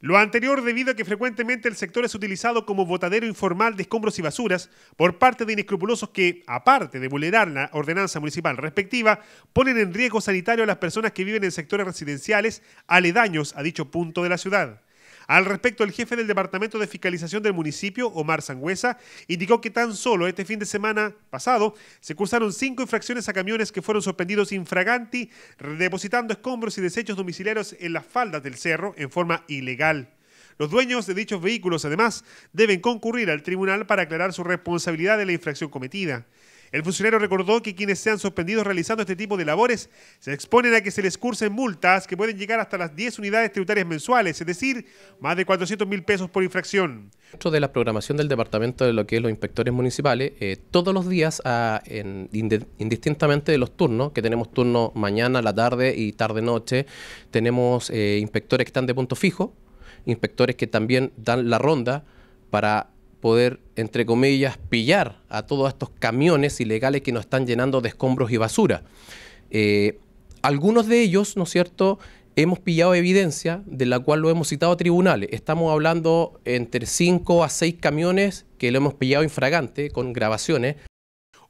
Lo anterior debido a que frecuentemente el sector es utilizado como botadero informal de escombros y basuras por parte de inescrupulosos que, aparte de vulnerar la ordenanza municipal respectiva, ponen en riesgo sanitario a las personas que viven en sectores residenciales aledaños a dicho punto de la ciudad. Al respecto, el jefe del Departamento de Fiscalización del municipio, Omar Sangüesa, indicó que tan solo este fin de semana pasado se cursaron cinco infracciones a camiones que fueron sorprendidos infraganti, depositando escombros y desechos domiciliarios en las faldas del cerro en forma ilegal. Los dueños de dichos vehículos, además, deben concurrir al tribunal para aclarar su responsabilidad de la infracción cometida. El funcionario recordó que quienes sean suspendidos realizando este tipo de labores se exponen a que se les cursen multas que pueden llegar hasta las 10 unidades tributarias mensuales, es decir, más de 400 mil pesos por infracción. Dentro de la programación del departamento de lo que es los inspectores municipales, eh, todos los días, ah, indistintamente de los turnos, que tenemos turnos mañana, la tarde y tarde-noche, tenemos eh, inspectores que están de punto fijo, inspectores que también dan la ronda para poder, entre comillas, pillar a todos estos camiones ilegales que nos están llenando de escombros y basura. Eh, algunos de ellos, ¿no es cierto?, hemos pillado evidencia de la cual lo hemos citado a tribunales. Estamos hablando entre 5 a 6 camiones que lo hemos pillado infragante con grabaciones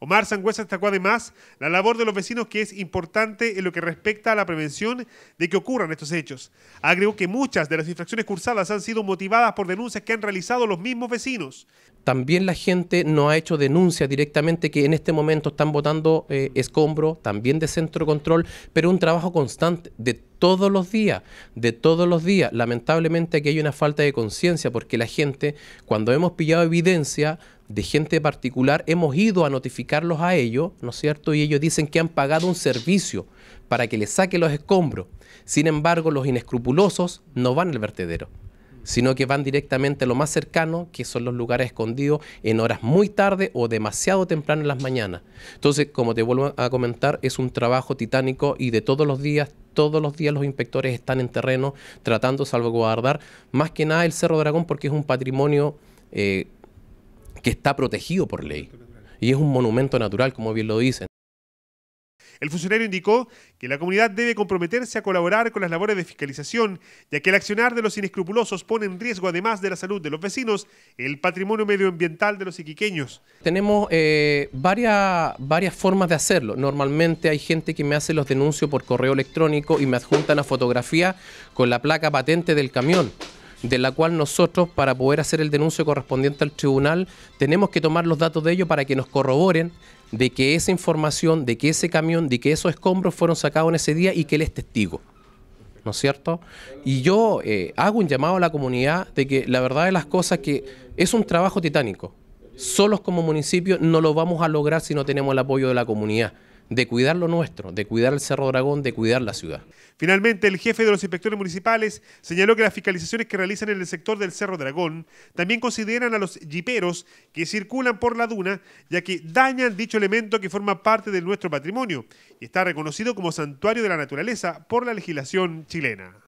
Omar Sangüesa destacó además la labor de los vecinos que es importante en lo que respecta a la prevención de que ocurran estos hechos. Agregó que muchas de las infracciones cursadas han sido motivadas por denuncias que han realizado los mismos vecinos. También la gente no ha hecho denuncia directamente que en este momento están votando eh, escombro, también de centro control, pero un trabajo constante de todos los días, de todos los días. Lamentablemente aquí hay una falta de conciencia porque la gente, cuando hemos pillado evidencia de gente particular, hemos ido a notificarlos a ellos, ¿no es cierto? Y ellos dicen que han pagado un servicio para que les saque los escombros. Sin embargo, los inescrupulosos no van al vertedero sino que van directamente a lo más cercano, que son los lugares escondidos, en horas muy tarde o demasiado temprano en las mañanas. Entonces, como te vuelvo a comentar, es un trabajo titánico y de todos los días, todos los días los inspectores están en terreno tratando de salvaguardar más que nada el Cerro Dragón porque es un patrimonio eh, que está protegido por ley. Y es un monumento natural, como bien lo dicen. El funcionario indicó que la comunidad debe comprometerse a colaborar con las labores de fiscalización, ya que el accionar de los inescrupulosos pone en riesgo, además de la salud de los vecinos, el patrimonio medioambiental de los iquiqueños. Tenemos eh, varias, formas de hacerlo. Normalmente hay gente que me hace los denuncios por correo electrónico y me adjunta la fotografía con la placa patente del camión de la cual nosotros, para poder hacer el denuncio correspondiente al tribunal, tenemos que tomar los datos de ellos para que nos corroboren de que esa información, de que ese camión, de que esos escombros fueron sacados en ese día y que él es testigo. ¿No es cierto? Y yo eh, hago un llamado a la comunidad de que la verdad de las cosas que es un trabajo titánico. Solos como municipio no lo vamos a lograr si no tenemos el apoyo de la comunidad de cuidar lo nuestro, de cuidar el Cerro Dragón, de cuidar la ciudad. Finalmente, el jefe de los inspectores municipales señaló que las fiscalizaciones que realizan en el sector del Cerro Dragón también consideran a los jiperos que circulan por la duna, ya que dañan dicho elemento que forma parte de nuestro patrimonio y está reconocido como santuario de la naturaleza por la legislación chilena.